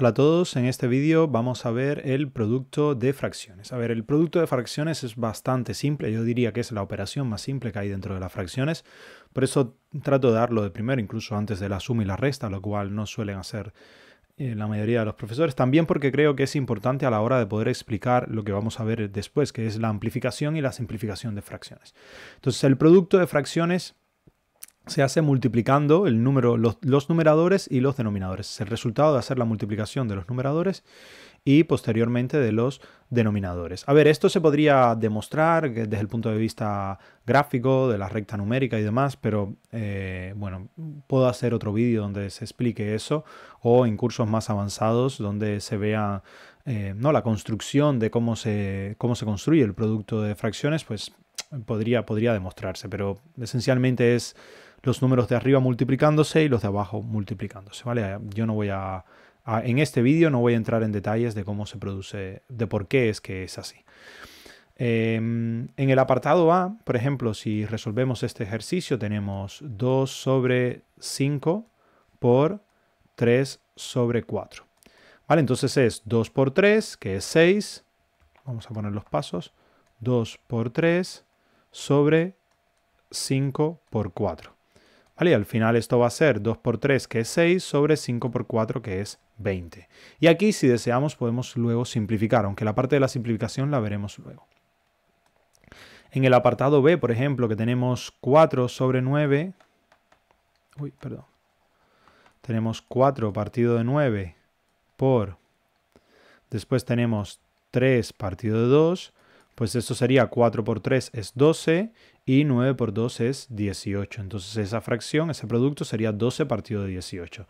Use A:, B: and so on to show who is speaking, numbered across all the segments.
A: Hola a todos, en este vídeo vamos a ver el producto de fracciones. A ver, el producto de fracciones es bastante simple, yo diría que es la operación más simple que hay dentro de las fracciones, por eso trato de darlo de primero, incluso antes de la suma y la resta, lo cual no suelen hacer eh, la mayoría de los profesores, también porque creo que es importante a la hora de poder explicar lo que vamos a ver después, que es la amplificación y la simplificación de fracciones. Entonces, el producto de fracciones se hace multiplicando el número, los, numeradores y los denominadores. Es el resultado de hacer la multiplicación de los numeradores y posteriormente de los denominadores. A ver, esto se podría demostrar desde el punto de vista gráfico, de la recta numérica y demás, pero eh, bueno, puedo hacer otro vídeo donde se explique eso o en cursos más avanzados donde se vea eh, ¿no? la construcción de cómo se, cómo se construye el producto de fracciones, pues podría, podría demostrarse, pero esencialmente es los números de arriba multiplicándose y los de abajo multiplicándose, ¿vale? Ah, yo no voy a, en este vídeo no voy a entrar en detalles de cómo se produce, de por qué es que es así. Em, en el apartado A, por ejemplo, si resolvemos este ejercicio, tenemos 2 sobre 5 por 3 sobre 4. ¿Vale? Entonces es 2 por 3, que es 6. Vamos a poner los pasos. 2 por 3 sobre 5 por 4. Y al final esto va a ser 2 por 3 que es 6 sobre 5 por 4 que es 20. Y aquí si deseamos podemos luego simplificar, aunque la parte de la simplificación la veremos luego. En el apartado B, por ejemplo, que tenemos 4 sobre 9, uy, perdón, tenemos 4 partido de 9 por, después tenemos 3 partido de 2, pues esto sería 4 por 3 es 12 y 9 por 2 es 18. Entonces esa fracción, ese producto sería 12 partido de 18.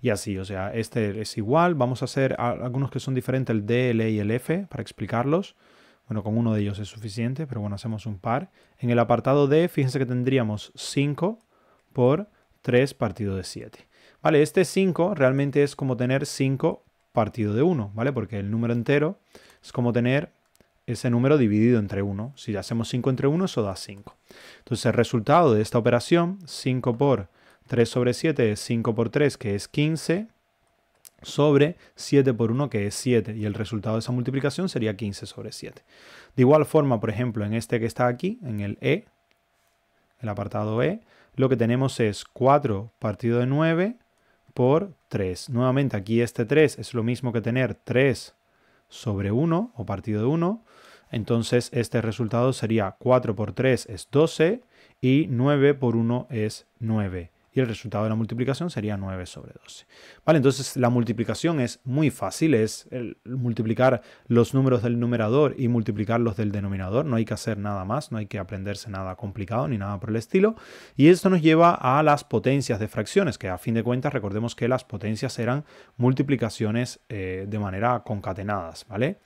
A: Y así, o sea, este es igual. Vamos a hacer algunos que son diferentes, el D, el E y el F, para explicarlos. Bueno, con uno de ellos es suficiente, pero bueno, hacemos un par. En el apartado D, fíjense que tendríamos 5 por 3 partido de 7. Vale, este 5 realmente es como tener 5 partido de 1, ¿vale? Porque el número entero es como tener ese número dividido entre 1. Si hacemos 5 entre 1, eso da 5. Entonces el resultado de esta operación, 5 por 3 sobre 7 es 5 por 3, que es 15, sobre 7 por 1, que es 7. Y el resultado de esa multiplicación sería 15 sobre 7. De igual forma, por ejemplo, en este que está aquí, en el E, el apartado E, lo que tenemos es 4 partido de 9 por 3. Nuevamente, aquí este 3 es lo mismo que tener 3 sobre 1 o partido de 1. Entonces este resultado sería 4 por 3 es 12 y 9 por 1 es 9 y el resultado de la multiplicación sería 9 sobre 12. ¿Vale? Entonces la multiplicación es muy fácil, es multiplicar los números del numerador y multiplicar los del denominador, no hay que hacer nada más, no hay que aprenderse nada complicado ni nada por el estilo. Y esto nos lleva a las potencias de fracciones, que a fin de cuentas recordemos que las potencias eran multiplicaciones eh, de manera concatenadas, ¿vale?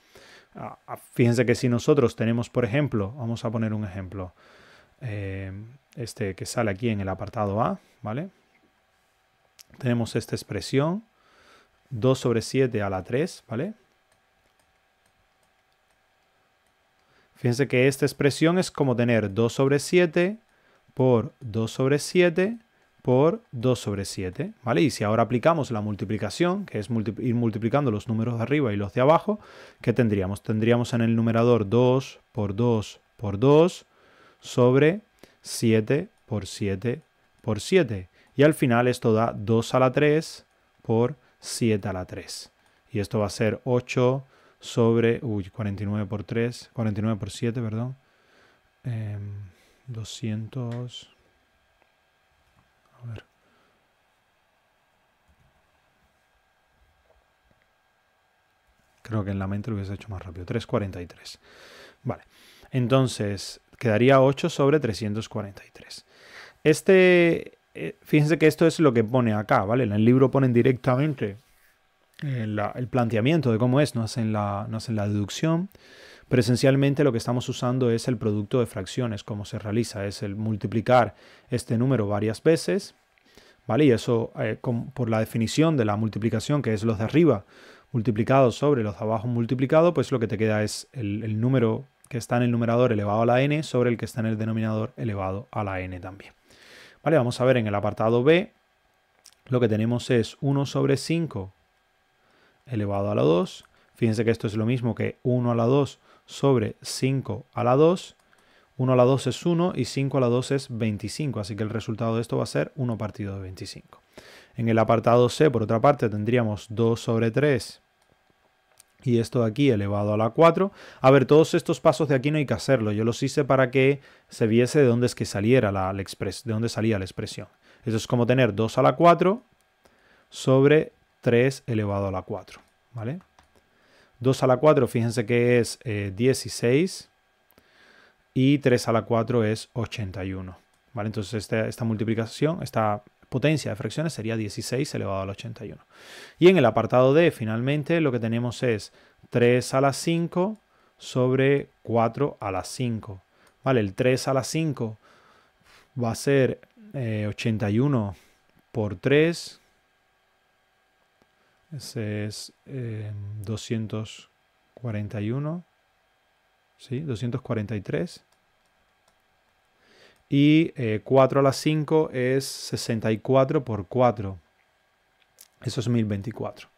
A: Ah, ah, fíjense que si nosotros tenemos, por ejemplo, vamos a poner un ejemplo, eh, este que sale aquí en el apartado A, ¿vale? Tenemos esta expresión, 2 sobre 7 a la 3, ¿vale? Fíjense que esta expresión es como tener 2 sobre 7 por 2 sobre 7 por 2 sobre 7, ¿vale? Y si ahora aplicamos la multiplicación, que es ir multiplicando los números de arriba y los de abajo, ¿qué tendríamos? Tendríamos en el numerador 2 por 2 por 2 sobre 7 por 7 por 7. Y al final esto da 2 a la 3 por 7 a la 3. Y esto va a ser 8 sobre 49 por 3, 49 por 7, perdón. 200. Em, a ver. Creo que en la mente lo hubiese hecho más rápido. 343. Vale. Entonces, quedaría 8 sobre 343. Este, eh, fíjense que esto es lo que pone acá, ¿vale? En el libro ponen directamente eh, el, planteamiento de cómo es, no hacen, la, la deducción, pero esencialmente lo que estamos usando es el producto de fracciones, cómo se realiza, es el multiplicar este número varias veces, ¿vale? Y eso eh, por la definición de la multiplicación, que es los de arriba multiplicados sobre los de abajo multiplicado, pues lo que te queda es el número que está en el numerador elevado a la n sobre el que está en el denominador elevado a la n también. Vale, vamos a ver en el apartado b lo que tenemos es 1 sobre 5 elevado a la 2. Fíjense que esto es lo mismo que 1 a la 2 sobre 5 a la 2. 1 a la 2 es 1 y 5 a la 2 es 25, así que el resultado de esto va a ser 1 partido de 25. En el apartado C, por otra parte, tendríamos 2 sobre 3 y esto de aquí elevado a la 4. A ver, todos estos pasos de aquí no hay que hacerlo. Yo los hice para que se viese de dónde es que saliera la, de dónde salía la expresión. Eso es como tener 2 a la 4 sobre 3 elevado a la 4, ¿vale? 2 a la 4, fíjense que es 16 eh, y 3 a la 4 es 81, ¿vale? Entonces esta, esta multiplicación, está potencia de fracciones sería 16 elevado al 81. Y en el apartado D, finalmente, lo que tenemos es 3 a la 5 sobre 4 a la 5. ¿Vale? El 3 a la 5 va a ser 81 eh, por 3. Ese es 241. Eh, ¿Sí? 243. Y 4 eh, a la 5 es 64 por 4. Eso es 1024.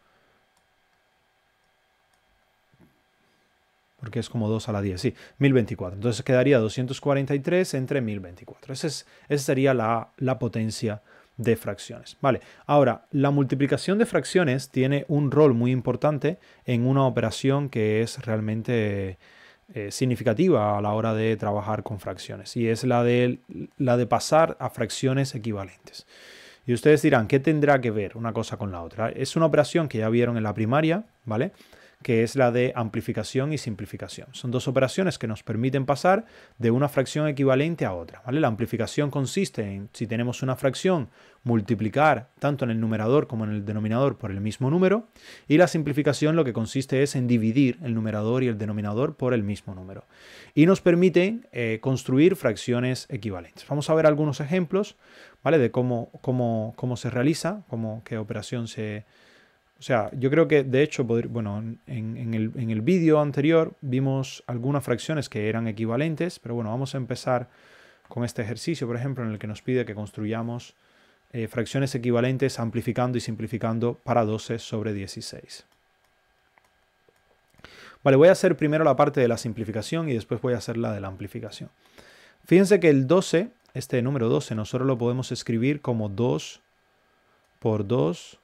A: Porque es como 2 a la 10, sí, 1024. Entonces quedaría 243 entre 1024. es, esa sería la, potencia de fracciones. Vale, ahora, la multiplicación de fracciones tiene un rol muy importante en una operación que es realmente eh, significativa a la hora de trabajar con fracciones y es la de, la de pasar a fracciones equivalentes. Y ustedes dirán, ¿qué tendrá que ver una cosa con la otra? Es una operación que ya vieron en la primaria, ¿vale? que es la de amplificación y simplificación. Son dos operaciones que nos permiten pasar de una fracción equivalente a otra. ¿vale? La amplificación consiste en, si tenemos una fracción, multiplicar tanto en el numerador como en el denominador por el mismo número. Y la simplificación lo que consiste es en dividir el numerador y el denominador por el mismo número. Y nos permite eh, construir fracciones equivalentes. Vamos a ver algunos ejemplos ¿vale? de cómo, cómo, cómo se realiza, cómo, qué operación se, o sea, yo creo que de hecho, bueno, en, el, vídeo anterior vimos algunas fracciones que eran equivalentes, pero bueno, vamos a empezar con este ejercicio, por ejemplo, en el que nos pide que construyamos eh, fracciones equivalentes amplificando y simplificando para 12 sobre 16. Vale, voy a hacer primero la parte de la simplificación y después voy a hacer la de la amplificación. Fíjense que el 12, este número 12, nosotros lo podemos escribir como 2 por 2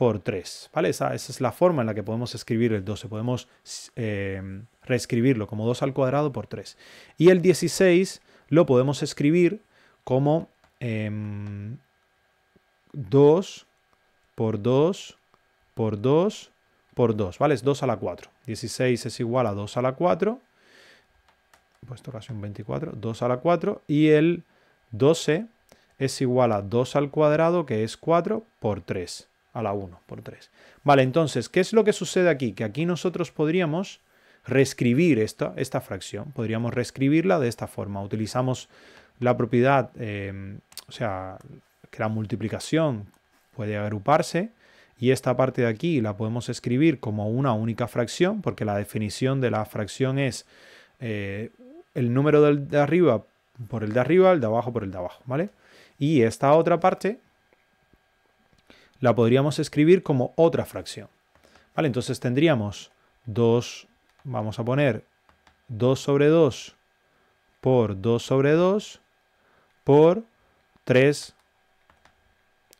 A: por 3. ¿vale? Esa, es la forma en la que podemos escribir el 12. Podemos eh, reescribirlo como 2 al cuadrado por 3. Y el 16 lo podemos escribir como 2 em, por 2 por 2 por 2. ¿vale? Es 2 a la 4. 16 es igual a 2 a la 4. Puesto casi un 24. 2 a la 4. Y el 12 es igual a 2 al cuadrado, que es 4, por 3 a la 1 por 3. Vale, entonces, ¿qué es lo que sucede aquí? Que aquí nosotros podríamos reescribir esta, esta fracción, podríamos reescribirla de esta forma. Utilizamos la propiedad, em, o sea, que la multiplicación puede agruparse y esta parte de aquí la podemos escribir como una única fracción, porque la definición de la fracción es eh, el número del de arriba por el de arriba, el de abajo por el de abajo, ¿vale? Y esta otra parte la podríamos escribir como otra fracción. ¿Vale? Entonces tendríamos 2, vamos a poner 2 sobre 2 por 2 sobre 2 por 3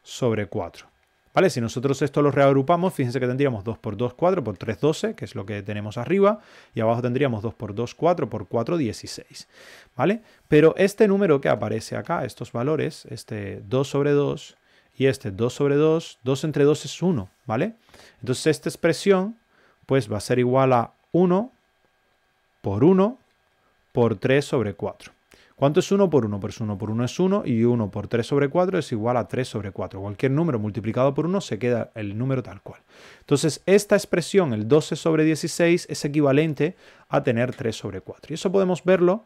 A: sobre 4. ¿Vale? Si nosotros esto lo reagrupamos, fíjense que tendríamos 2 por 2, 4 por 3, 12, que es lo que tenemos arriba, y abajo tendríamos 2 por 2, 4 por 4, 16. ¿Vale? Pero este número que aparece acá, estos valores, este 2 sobre 2, y este 2 sobre 2, 2 entre 2 es 1, ¿vale? Entonces esta expresión pues va a ser igual a 1 por 1 por 3 sobre 4. ¿Cuánto es 1 por 1? Pues 1 por 1 es 1 y 1 por 3 sobre 4 es igual a 3 sobre 4. Cualquier número multiplicado por 1 se queda el número tal cual. Entonces, esta expresión, el 12 sobre 16, es equivalente a tener 3 sobre 4. Y eso podemos verlo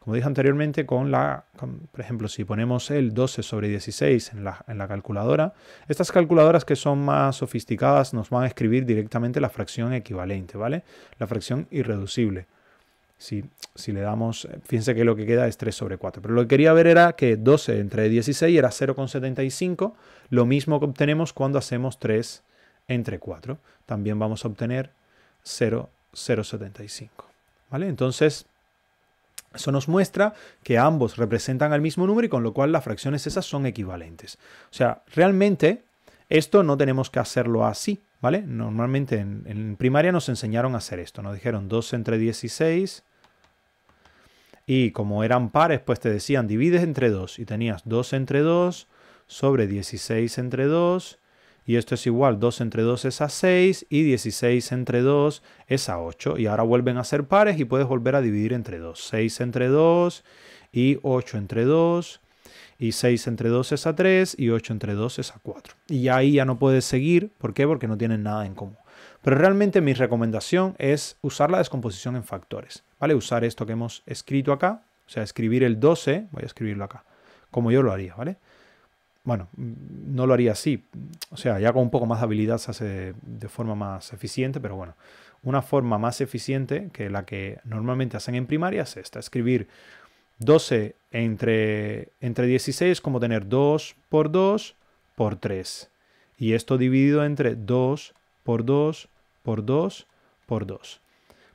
A: como dije anteriormente, con la, por ejemplo, si ponemos el 12 sobre 16 en la, calculadora, estas calculadoras que son más sofisticadas nos van a escribir directamente la fracción equivalente, ¿vale? La fracción irreducible. Si, si, le damos, fíjense que lo que queda es 3 sobre 4. Pero lo que quería ver era que 12 entre 16 era 0,75, lo mismo que obtenemos cuando hacemos 3 entre 4. También vamos a obtener 0.75. ¿Vale? Entonces, eso nos muestra que ambos representan al mismo número y con lo cual las fracciones esas son equivalentes. O sea, realmente esto no tenemos que hacerlo así, ¿vale? Normalmente en, en primaria nos enseñaron a hacer esto. Nos dijeron 2 entre 16 y como eran pares, pues te decían divides entre 2 y tenías 2 entre 2 sobre 16 entre 2 y esto es igual, 2 entre 2 es a 6 y 16 entre 2 es a 8. Y ahora vuelven a ser pares y puedes volver a dividir entre 2. 6 entre 2 y 8 entre 2 y 6 entre 2 es a 3 y 8 entre 2 es a 4. Y ahí ya no puedes seguir, ¿por qué? Porque no tienen nada en común. Pero realmente mi recomendación es usar la descomposición en factores, ¿vale? Usar esto que hemos escrito acá, o sea, escribir el 12, voy a escribirlo acá, como yo lo haría, ¿vale? bueno, mm, no lo haría así. O sea, ya con un poco más de habilidad se hace de forma más eficiente, pero bueno, una forma más eficiente que la que normalmente hacen en primaria es esta, escribir 12 entre, entre 16 como tener 2 por 2 por 3. Y esto dividido entre 2 por 2 por 2 por 2.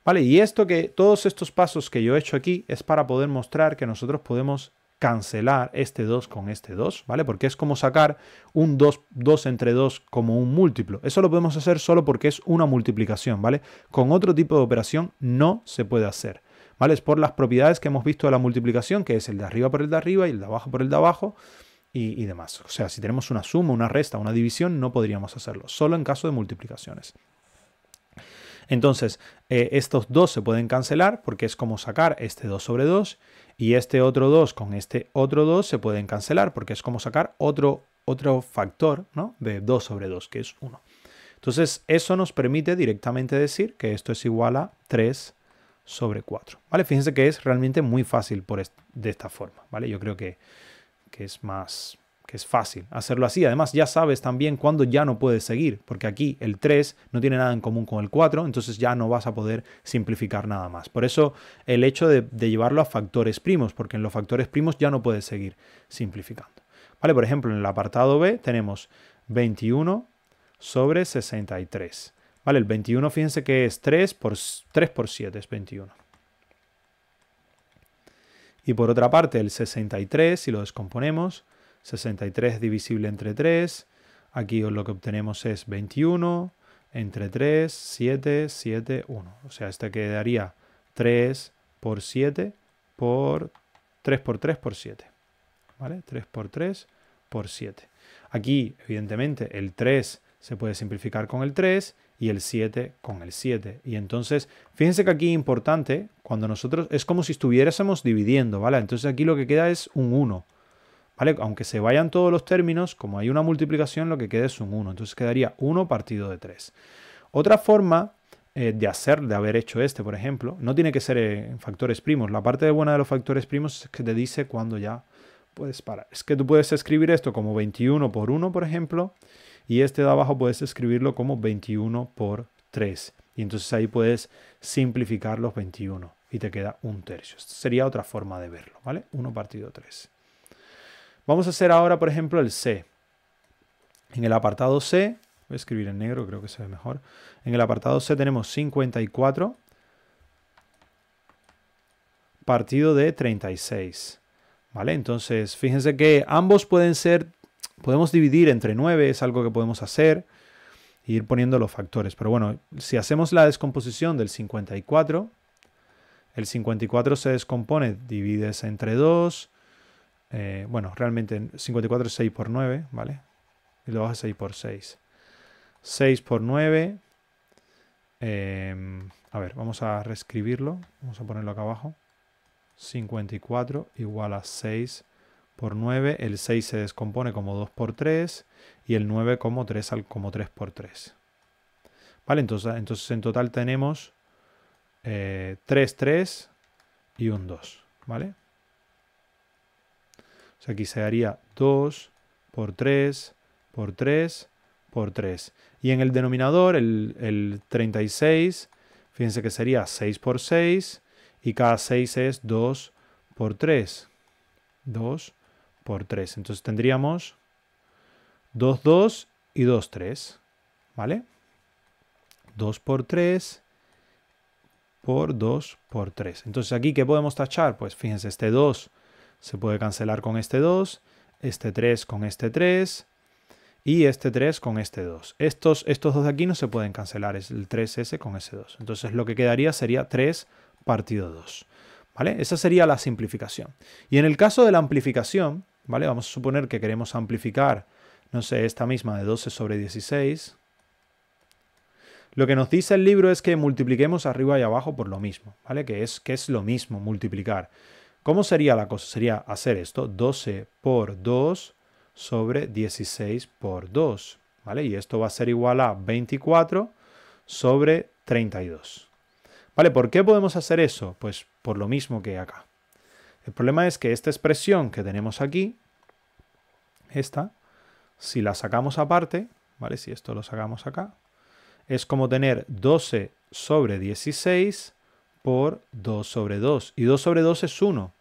A: ¿Vale? Y esto que todos estos pasos que yo he hecho aquí es para poder mostrar que nosotros podemos cancelar este 2 con este 2, ¿vale? Porque es como sacar un 2, 2 entre 2 como un múltiplo. Eso lo podemos hacer solo porque es una multiplicación, ¿vale? Con otro tipo de operación no se puede hacer, ¿vale? Es por las propiedades que hemos visto de la multiplicación, que es el de arriba por el de arriba y el de abajo por el de abajo y, demás. O sea, si tenemos una suma, una resta, una división, no podríamos hacerlo, solo en caso de multiplicaciones. Entonces, eh, estos dos se pueden cancelar porque es como sacar este 2 sobre 2 y este otro 2 con este otro 2 se pueden cancelar porque es como sacar otro, otro factor ¿no? de 2 sobre 2, que es 1. Entonces, eso nos permite directamente decir que esto es igual a 3 sobre 4. ¿vale? Fíjense que es realmente muy fácil por de esta forma. ¿vale? Yo creo que, que es más, que es fácil hacerlo así. Además, ya sabes también cuándo ya no puedes seguir, porque aquí el 3 no tiene nada en común con el 4, entonces ya no vas a poder simplificar nada más. Por eso el hecho de, llevarlo a factores primos, porque en los factores primos ya no puedes seguir simplificando. ¿Vale? Por ejemplo, en el apartado B tenemos 21 sobre 63. ¿Vale? El 21, fíjense que es 3 por, 3 por 7, es 21. Y por otra parte, el 63, si lo descomponemos, 63 divisible entre 3. Aquí lo que obtenemos es 21 entre 3, 7, 7, 1. O sea, este quedaría 3 por 7 por 3 por 3 por 7. ¿Vale? 3 por 3 por 7. Aquí, evidentemente, el 3 se puede simplificar con el 3 y el 7 con el 7. Y entonces, fíjense que aquí importante, cuando nosotros, es como si estuviésemos dividiendo, ¿vale? Entonces aquí lo que queda es un 1. Aunque se vayan todos los términos, como hay una multiplicación, lo que queda es un 1. Entonces quedaría 1 partido de 3. Otra forma eh, de hacer, de haber hecho este, por ejemplo, no tiene que ser eh, en factores primos. La parte buena de los factores primos es que te dice cuándo ya puedes parar. Es que tú puedes escribir esto como 21 por 1, por ejemplo, y este de abajo puedes escribirlo como 21 por 3. Y entonces ahí puedes simplificar los 21 y te queda un tercio. sería otra forma de verlo, ¿vale? 1 partido 3. Vamos a hacer ahora, por ejemplo, el C. En el apartado C, voy a escribir en negro, creo que se ve mejor. En el apartado C tenemos 54 partido de 36. ¿Vale? Entonces, fíjense que ambos pueden ser, podemos dividir entre 9, es algo que podemos hacer, e ir poniendo los factores. Pero bueno, si hacemos la descomposición del 54, el 54 se descompone, divides entre 2, eh, bueno, realmente 54 es 6 por 9, ¿vale? Y lo vas a 6 por 6. 6 por 9. Em, a ver, vamos a reescribirlo. Vamos a ponerlo acá abajo. 54 igual a 6 por 9. El 6 se descompone como 2 por 3 y el 9 como 3, como 3 por 3. ¿Vale? Entonces, entonces en total tenemos 3, eh, 3 y un 2. ¿Vale? aquí se haría 2 por 3 por 3 por 3. Y en el denominador, el, el 36, fíjense que sería 6 por 6 y cada 6 es 2 por 3. 2 por 3. Entonces tendríamos 2, 2 y 2, 3. ¿Vale? 2 por 3 por 2 por 3. Entonces aquí, ¿qué podemos tachar? Pues fíjense, este 2 se puede cancelar con este 2, este 3 con este 3 y este 3 con este 2. Estos, estos dos de aquí no se pueden cancelar, es el 3S con ese 2. Entonces lo que quedaría sería 3 partido 2. ¿Vale? Esa sería la simplificación. Y en el caso de la amplificación, ¿vale? Vamos a suponer que queremos amplificar, no sé, esta misma de 12 sobre 16. Lo que nos dice el libro es que multipliquemos arriba y abajo por lo mismo, ¿vale? Que es, que es lo mismo multiplicar. ¿Cómo sería la cosa? Sería hacer esto, 12 por 2 sobre 16 por 2, ¿vale? Y esto va a ser igual a 24 sobre 32. ¿Vale? ¿Por qué podemos hacer eso? Pues por lo mismo que acá. El problema es que esta expresión que tenemos aquí, esta, si la sacamos aparte, ¿vale? Si esto lo sacamos acá, es como tener 12 sobre 16 por 2 sobre 2. Y 2 sobre 2 es 1.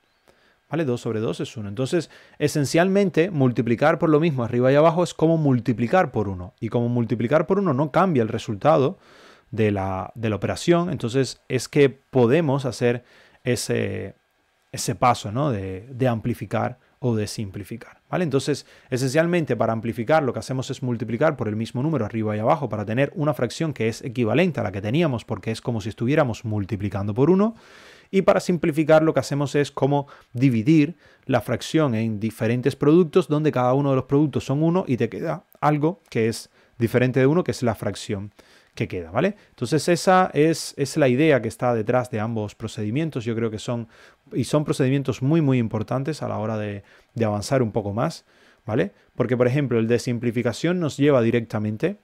A: ¿Vale? 2 sobre 2 es 1. Entonces, esencialmente, multiplicar por lo mismo arriba y abajo es como multiplicar por 1. Y como multiplicar por 1 no cambia el resultado de la, operación, entonces es que podemos hacer ese, ese paso ¿no? de, amplificar o de simplificar. ¿vale? Entonces, esencialmente para amplificar lo que hacemos es multiplicar por el mismo número arriba y abajo para tener una fracción que es equivalente a la que teníamos porque es como si estuviéramos multiplicando por 1 y para simplificar lo que hacemos es como dividir la fracción en diferentes productos donde cada uno de los productos son uno y te queda algo que es diferente de uno, que es la fracción que queda, ¿vale? Entonces esa es, la idea que está detrás de ambos procedimientos. Yo creo que son, y son procedimientos muy, muy importantes a la hora de, avanzar un poco más, ¿vale? Porque, por ejemplo, el de simplificación nos lleva directamente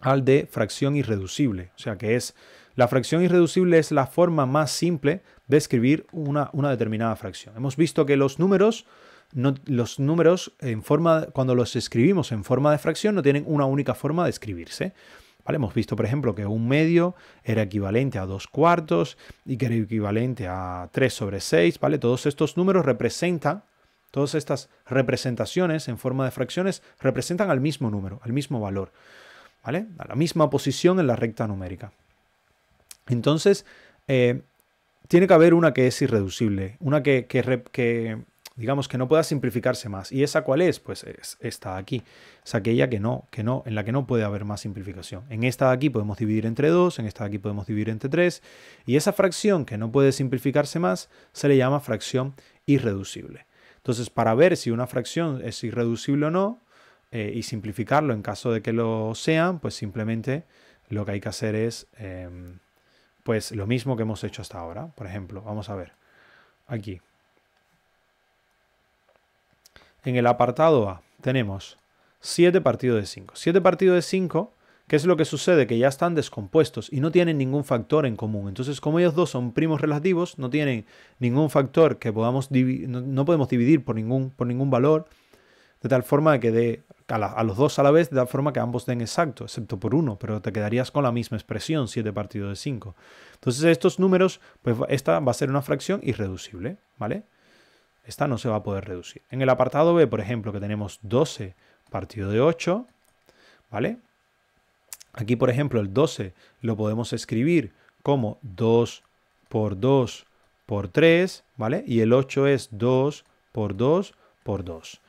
A: al de fracción irreducible, o sea que es la fracción irreducible es la forma más simple de escribir una, una determinada fracción. Hemos visto que los números, no, los números en forma, cuando los escribimos en forma de fracción no tienen una única forma de escribirse. ¿Vale? Hemos visto, por ejemplo, que un medio era equivalente a dos cuartos y que era equivalente a tres sobre seis. ¿vale? Todos estos números representan, todas estas representaciones en forma de fracciones representan al mismo número, al mismo valor, ¿vale? a la misma posición en la recta numérica. Entonces, eh, tiene que haber una que es irreducible, una que, digamos que no pueda simplificarse más. ¿Y esa cuál es? Pues es, esta de aquí. Es aquella que no, que no, en la que no puede haber más simplificación. En esta de aquí podemos dividir entre 2, en esta de aquí podemos dividir entre 3. Y esa fracción que no puede simplificarse más se le llama fracción irreducible. Entonces, para ver si una fracción es irreducible o no, eh, y simplificarlo en caso de que lo sean, pues simplemente lo que hay que hacer es... Em, pues lo mismo que hemos hecho hasta ahora. Por ejemplo, vamos a ver. Aquí. En el apartado A tenemos 7 partidos de 5. 7 partidos de 5, ¿qué es lo que sucede? Que ya están descompuestos y no tienen ningún factor en común. Entonces, como ellos dos son primos relativos, no tienen ningún factor que podamos no, no podemos dividir por ningún, por ningún valor, de tal forma que dé a, los dos a la vez, de tal forma que ambos den exacto, excepto por uno, pero te quedarías con la misma expresión, 7 partido de 5. Entonces estos números, pues esta va a ser una fracción irreducible, ¿vale? Esta no se va a poder reducir. En el apartado B, por ejemplo, que tenemos 12 partido de 8, ¿vale? Aquí, por ejemplo, el 12 lo podemos escribir como 2 por 2 por 3, ¿vale? Y el 8 es 2 por 2 por 2.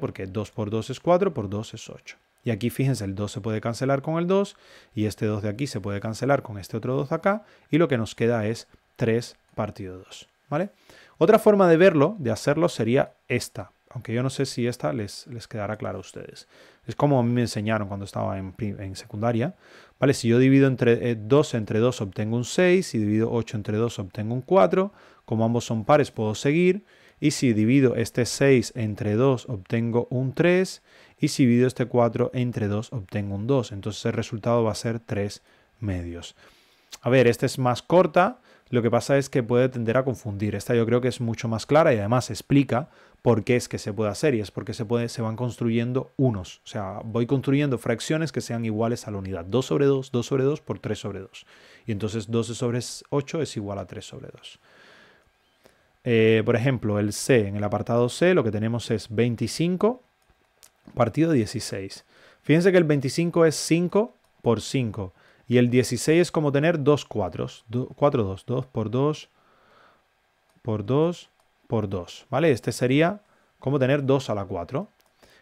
A: Porque 2 por 2 es 4, por 2 es 8. Y aquí fíjense, el 2 se puede cancelar con el 2 y este 2 de aquí se puede cancelar con este otro 2 de acá y lo que nos queda es 3 partido 2, ¿vale? Otra forma de verlo, de hacerlo, sería esta, aunque yo no sé si esta les, les quedará clara a ustedes. Es como a mí me enseñaron cuando estaba en, secundaria, ¿vale? Si yo divido entre 2 eh, entre 2 obtengo un 6, si divido 8 entre 2 obtengo un 4, como ambos son pares puedo seguir, y si divido este 6 entre 2, obtengo un 3. Y si divido este 4 entre 2, obtengo un 2. Entonces el resultado va a ser 3 medios. A ver, esta es más corta. Lo que pasa es que puede tender a confundir. Esta yo creo que es mucho más clara y además explica por qué es que se puede hacer y es porque se, se van construyendo unos. O sea, voy construyendo fracciones que sean iguales a la unidad. 2 sobre 2, 2 sobre 2 por 3 sobre 2. Y entonces 12 sobre 8 es igual a 3 sobre 2. Eh, por ejemplo, el C, en el apartado C lo que tenemos es 25 partido 16. Fíjense que el 25 es 5 por 5 y el 16 es como tener 2 4, 4, 2, 2 por 2, por 2, por 2, ¿vale? Este sería como tener 2 a la 4.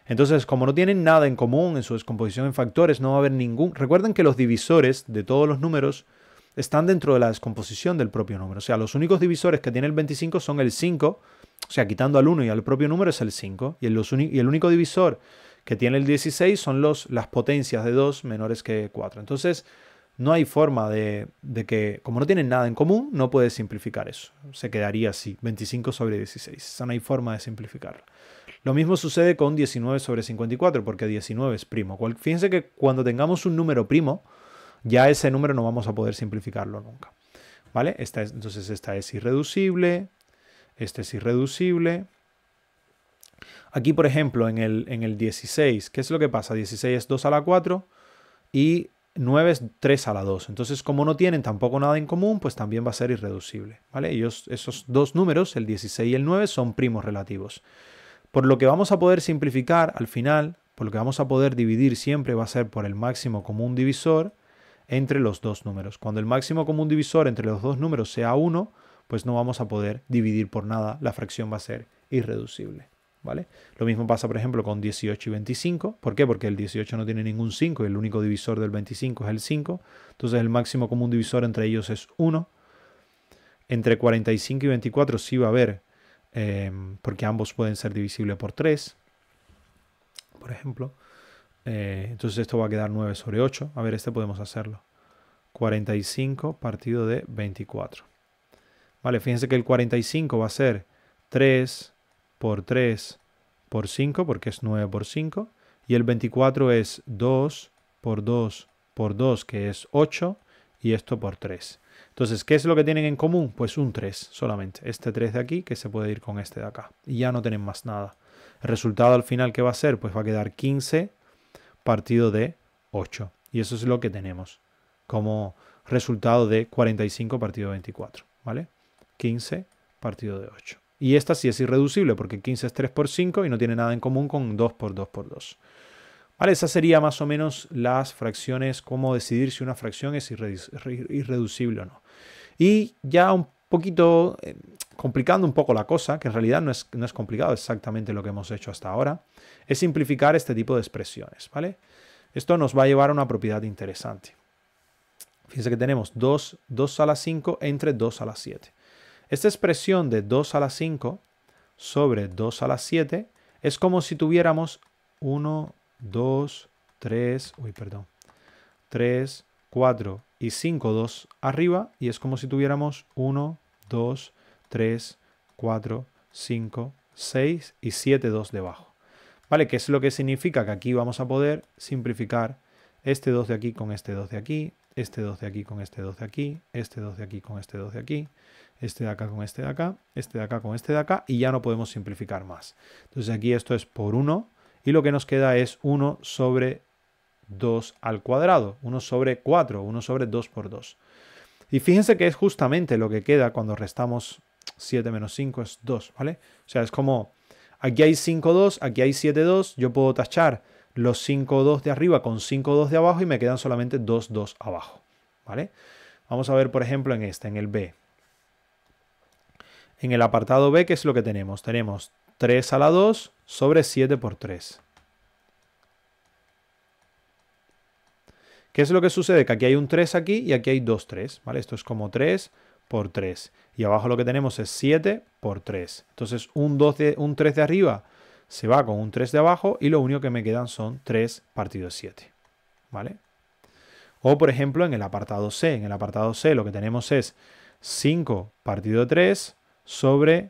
A: Entonces, como no tienen nada en común en su descomposición en factores, no va a haber ningún... Recuerden que los divisores de todos los números están dentro de la descomposición del propio número. O sea, los únicos divisores que tiene el 25 son el 5, o sea, quitando al 1 y al propio número es el 5, y el, único divisor que tiene el 16 son los, las potencias de 2 menores que 4. Entonces, no hay forma de, que, como no tienen nada en común, no puede simplificar eso. Se quedaría así, 25 sobre 16. O sea, no hay forma de simplificarlo. Lo mismo sucede con 19 sobre 54, porque 19 es primo. Fíjense que cuando tengamos un número primo, ya ese número no vamos a poder simplificarlo nunca. ¿Vale? entonces esta es irreducible, este es irreducible. Aquí, por ejemplo, en el, en el 16, ¿qué es lo que pasa? 16 es 2 a la 4 y 9 es 3 a la 2. Entonces, como no tienen tampoco nada en común, pues también va a ser irreducible. ¿vale? Ellos, esos dos números, el 16 y el 9, son primos relativos. Por lo que vamos a poder simplificar al final, por lo que vamos a poder dividir siempre va a ser por el máximo común divisor entre los dos números. Cuando el máximo común divisor entre los dos números sea 1, pues no vamos a poder dividir por nada, la fracción va a ser irreducible. ¿Vale? Lo mismo pasa, por ejemplo, con 18 y 25. ¿Por qué? Porque el 18 no tiene ningún 5 y el único divisor del 25 es el 5. Entonces el máximo común divisor entre ellos es 1. Entre 45 y 24 sí va a haber, eh, porque ambos pueden ser divisibles por 3, por ejemplo. Eh, entonces esto va a quedar 9 sobre 8. A ver, este podemos hacerlo. 45 partido de 24. Vale, fíjense que el 45 va a ser 3 por 3 por 5, porque es 9 por 5. Y el 24 es 2 por 2 por 2, que es 8. Y esto por 3. Entonces, ¿qué es lo que tienen en común? Pues un 3 solamente. Este 3 de aquí que se puede ir con este de acá. Y ya no tienen más nada. El resultado al final, ¿qué va a ser? Pues va a quedar 15 partido de 8. Y eso es lo que tenemos como resultado de 45 partido 24, ¿vale? 15 partido de 8. Y esta sí es irreducible porque 15 es 3 por 5 y no tiene nada en común con 2 por 2 por 2. Vale, esas serían más o menos las fracciones, cómo decidir si una fracción es irreducible o no. Y ya un poquito eh, complicando un poco la cosa, que en realidad no es, no es complicado exactamente lo que hemos hecho hasta ahora, es simplificar este tipo de expresiones, ¿vale? Esto nos va a llevar a una propiedad interesante. Fíjense que tenemos 2, 2 a la 5 entre 2 a la 7. Esta expresión de 2 a la 5 sobre 2 a la 7 es como si tuviéramos 1, 2, 3, uy, perdón, 3, 4 y 5, 2 arriba y es como si tuviéramos 1, 2, 3, 4, 5, 6 y 7, 2 debajo. ¿Vale? Que es lo que significa que aquí vamos a poder simplificar este 2 de aquí con este 2 de aquí, este 2 de aquí con este 2 de aquí, este 2 de aquí con este 2 de aquí, este de acá con este de acá, este de acá con este de acá, y ya no podemos simplificar más. Entonces aquí esto es por 1, y lo que nos queda es 1 sobre 2 al cuadrado, 1 sobre 4, 1 sobre 2 por 2. Y fíjense que es justamente lo que queda cuando restamos 7 menos 5 es 2, ¿vale? O sea, es como Aquí hay 5-2, aquí hay 7-2, yo puedo tachar los 5-2 de arriba con 5-2 de abajo y me quedan solamente 2-2 abajo, ¿vale? Vamos a ver, por ejemplo, en este, en el B. En el apartado B, ¿qué es lo que tenemos? Tenemos 3 a la 2 sobre 7 por 3. ¿Qué es lo que sucede? Que aquí hay un 3 aquí y aquí hay 2 3, ¿vale? Esto es como 3 por 3. Y abajo lo que tenemos es 7 por 3. Entonces un, 2 de, un 3 de arriba se va con un 3 de abajo y lo único que me quedan son 3 partido 7. ¿Vale? O por ejemplo en el apartado C. En el apartado C lo que tenemos es 5 partido 3 sobre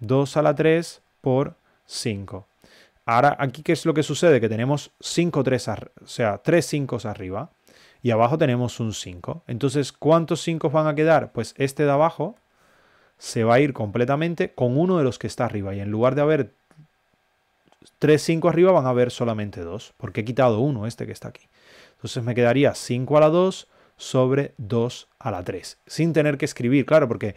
A: 2 a la 3 por 5. Ahora aquí qué es lo que sucede? Que tenemos 5 3, o sea, 3 5 arriba y abajo tenemos un 5. Entonces, ¿cuántos 5 van a quedar? Pues este de abajo se va a ir completamente con uno de los que está arriba y en lugar de haber 3, 5 arriba van a haber solamente 2 porque he quitado uno este que está aquí. Entonces me quedaría 5 a la 2 sobre 2 a la 3 sin tener que escribir, claro, porque...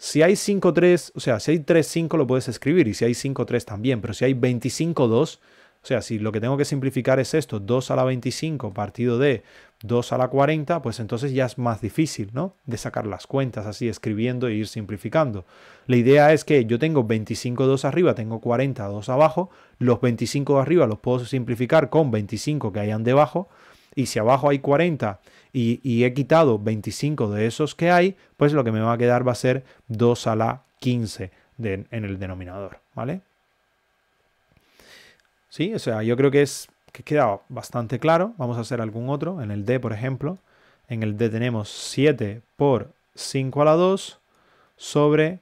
A: Si hay 5, 3, o sea, si hay 3, 5 lo puedes escribir y si hay 5, 3 también, pero si hay 25, 2, o sea, si lo que tengo que simplificar es esto, 2 a la 25 partido de 2 a la 40, pues entonces ya es más difícil, ¿no? De sacar las cuentas así, escribiendo e ir simplificando. La idea es que yo tengo 25 2 arriba, tengo 40 2 abajo, los 25 de arriba los puedo simplificar con 25 que hayan debajo, y si abajo hay 40 y, he quitado 25 de esos que hay, pues lo que me va a quedar va a ser 2 a la 15 en el denominador, ¿vale? Sí, o sea, yo creo que es que queda bastante claro. Vamos a hacer algún otro, en el D por ejemplo. En el D tenemos 7 por 5 a la 2 sobre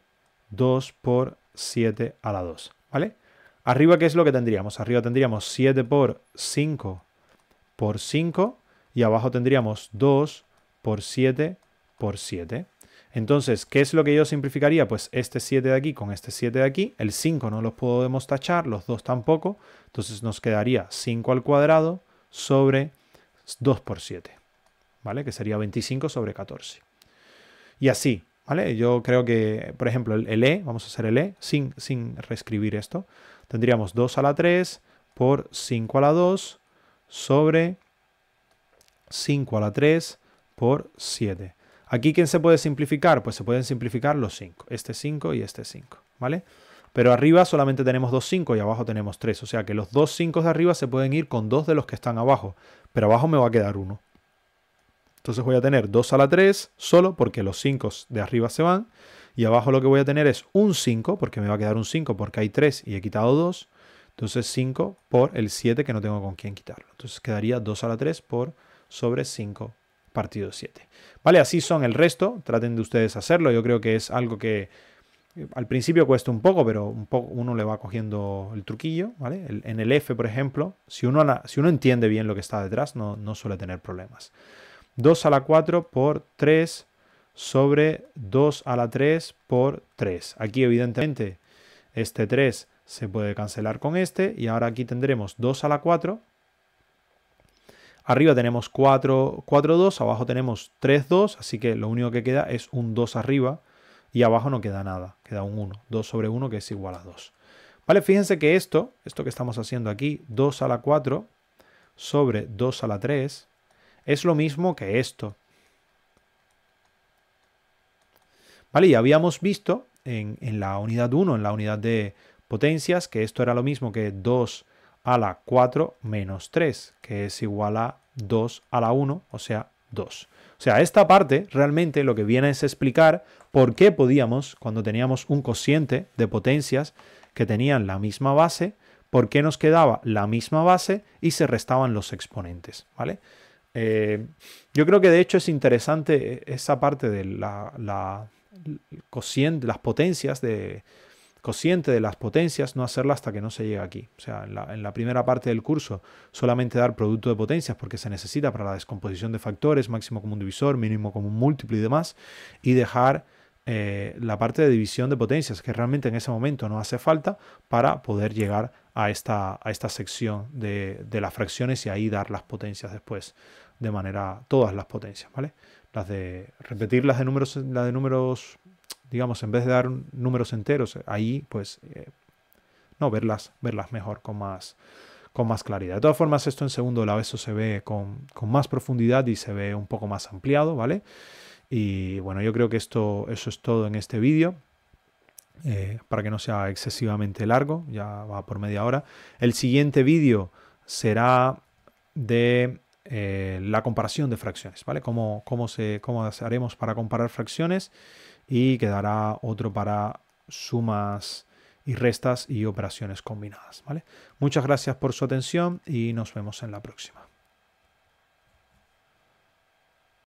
A: 2 por 7 a la 2, ¿vale? Arriba, ¿qué es lo que tendríamos? Arriba tendríamos 7 por 5 por 5 y abajo tendríamos 2 por 7 por 7. Entonces, ¿qué es lo que yo simplificaría? Pues este 7 de aquí con este 7 de aquí. El 5 no los puedo demostachar, los dos tampoco. Entonces nos quedaría 5 al cuadrado sobre 2 por 7. ¿Vale? Que sería 25 sobre 14. Y así, ¿vale? Yo creo que, por ejemplo, el, E, vamos a hacer el E sin, sin reescribir esto. Tendríamos 2 a la 3 por 5 a la 2 sobre 5 a la 3 por 7. Aquí, ¿quién se puede simplificar? Pues se pueden simplificar los 5, este 5 y este 5, ¿vale? Pero arriba solamente tenemos 2 5 y abajo tenemos 3, o sea que los dos 5 de arriba se pueden ir con dos de los que están abajo, pero abajo me va a quedar 1. Entonces voy a tener 2 a la 3 solo porque los 5 de arriba se van y abajo lo que voy a tener es un 5 porque me va a quedar un 5 porque hay 3 y he quitado 2. Entonces 5 por el 7 que no tengo con quién quitarlo. Entonces quedaría 2 a la 3 por sobre 5 partido 7. ¿Vale? Así son el resto, traten de ustedes hacerlo, yo creo que es algo que eh, al principio cuesta un poco, pero un poco uno le va cogiendo el truquillo, ¿vale? en el F, por ejemplo, si uno, si uno entiende bien lo que está detrás, no, no suele tener problemas. 2 a la 4 por 3 sobre 2 a la 3 por 3. Aquí, evidentemente, este 3 se puede cancelar con este y ahora aquí tendremos 2 a la 4 Arriba tenemos 4, 4, 2, abajo tenemos 3, 2, así que lo único que queda es un 2 arriba y abajo no queda nada, queda un 1, 2 sobre 1 que es igual a 2. ¿Vale? Fíjense que esto, esto que estamos haciendo aquí, 2 a la 4 sobre 2 a la 3, es lo mismo que esto. ¿Vale? Y habíamos visto en, en la unidad 1, en la unidad de potencias, que esto era lo mismo que 2 a la 4 menos 3, que es igual a 2 a la 1, o sea, 2. O sea, esta parte realmente lo que viene es explicar por qué podíamos, cuando teníamos un cociente de potencias que tenían la misma base, por qué nos quedaba la misma base y se restaban los exponentes, ¿vale? Eh, yo creo que de hecho es interesante esa parte de la, la cociente, las potencias de, consciente de las potencias, no hacerla hasta que no se llegue aquí. O sea, en la, primera parte del curso solamente dar producto de potencias porque se necesita para la descomposición de factores, máximo común divisor, mínimo común múltiplo y demás, y dejar eh, la parte de división de potencias que realmente en ese momento no hace falta para poder llegar a esta, a esta sección de, de las fracciones y ahí dar las potencias después de manera, todas las potencias, ¿vale? Las de repetir las de números, las de números digamos, en vez de dar números enteros, ahí pues, eh, no, verlas, verlas mejor, con más, con más claridad. De todas formas, esto en segundo lado, eso se ve con, con, más profundidad y se ve un poco más ampliado, ¿vale? Y bueno, yo creo que esto, eso es todo en este vídeo. Eh, para que no sea excesivamente largo, ya va por media hora. El siguiente vídeo será de eh, la comparación de fracciones, ¿vale? Cómo, cómo, se, cómo haremos para comparar fracciones y quedará otro para sumas y restas y operaciones combinadas. ¿vale? Muchas gracias por su atención y nos vemos en la próxima.